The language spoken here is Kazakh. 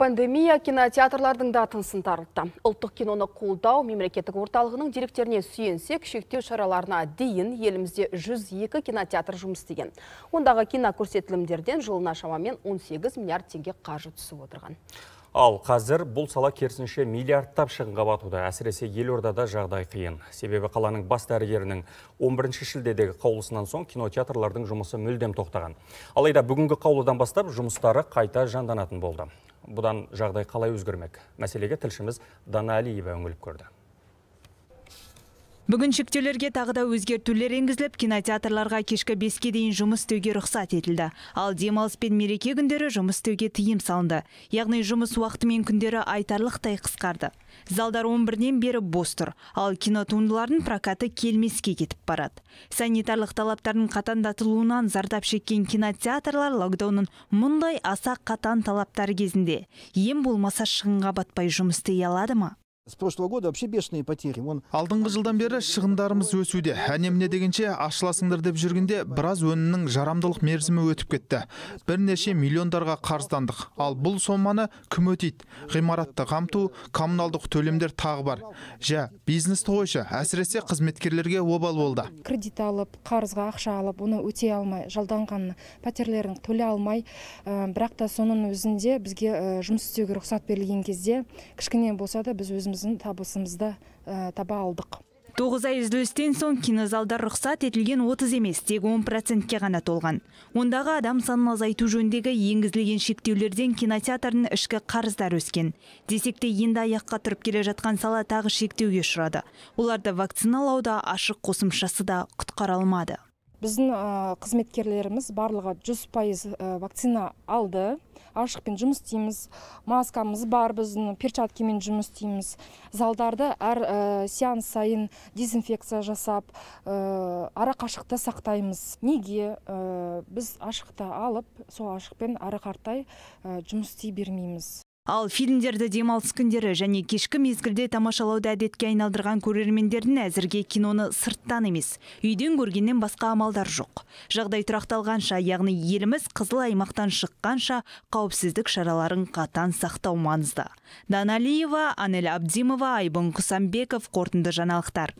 Пандемия кинотеатрлардың да тынсын тарылтты. Ұлттық киноны қолдау мемлекеттік орталығының деректеріне сүйенсек, шектеу шараларына дейін елімізде 102 кинотеатр жұмыс істеген. Ондағы кинокөрсетілімдерден жылына шамамен 18 миллиард теңге қаржы түсіп отырған. Ал қазір бұл сала керісінше миллиардтап шығынға батуда. Әсіресе елордада жағдай қиын. Себебі қаланың бас дәрігерінің 11 ші шілдедегі қаулысынан соң кинотеатрлардың жұмысы мүлдем тоқтаған. Алайда бүгінгі қаулыдан бастап жұмыстары қайта жанданатын болды. Бұдан жағдай қалай өзгірмек. Мәселеге тілшіміз Дана Алиева үңіліп көрді. Бүгін шектеулерге тағы да өзгертулер енгізіліп, кинотеатрларға кешкі 5-ке дейін жұмыс істеуге рұқсат етілді. Ал демалыс пен мереке күндері жұмыс істеуге тыйым салынды. Яғни жұмыс уақыты мен күндері айтарлықтай қысқарды. Залдар 11-ден бері бос тұр, ал кинотуындылардың прокаты келмеске кетіп барады. Санитарлық талаптардың қатандатылуынан зардап шеккен кинотеатрлар локдаунның мұндай аса қатан талаптары кезінде ем болмаса шығынға батпай жұмыс істей алады ма? с прошлого года вообще бешеные потери он алдыңғы жылдан бері шығындарымыз өсуде әне дегенше ашыласыңдар деп жүргенде біраз өнінің жарамдылық мерзімі өтіп кетті бірнеше миллиондарға қарыздандық ал бұл соманы кім өтейді ғимаратты қамту коммуналдық төлемдер тағы бар жә бизнесті қойшы әсіресе қызметкерлерге обал болды кредит алып қарызға ақша алып оны өтей алмай жалданған пәтерлерін төлей алмай бірақ та соның өзінде бізге жұмыс істеуге рұқсат берілген кезде кішкене болса да біз өзім өзіміздің табысымызды э, таба алдық тоғыз ай үзілістен соң кинозалдар рұқсат етілген 30 емес тек 10 процентке ғана толған ондағы адам санын азайту жөніндегі енгізілген шектеулерден кинотеатрдың ішкі қарыздары өскен десек енді аяққа тұрып келе жатқан сала тағы шектеуге ұшырады оларды вакциналауда ашық қосымшасы да құтқара алмады біздің қызметкерлеріміз барлығы жүз пайыз вакцина алды ашықпен жұмыс істейміз маскамыз бар біздің перчаткамен жұмыс істейміз залдарды әр ә, сеанс сайын дезинфекция жасап ә, ара қашықты сақтаймыз неге біз ашықта алып сол ашықпен ары ә, жұмыс істей бермейміз ал фильмдерді демалыс күндері және кешкі мезгілде тамашалауды әдетке айналдырған көрермендердің әзірге киноны сырттан емес үйден көргеннен басқа амалдар жоқ жағдай тұрақталғанша яғни еліміз қызыл аймақтан шыққанша қауіпсіздік шараларын қатан сақтау маңызды дана анель абдимова айбын құсанбеков қорытынды жаңалықтар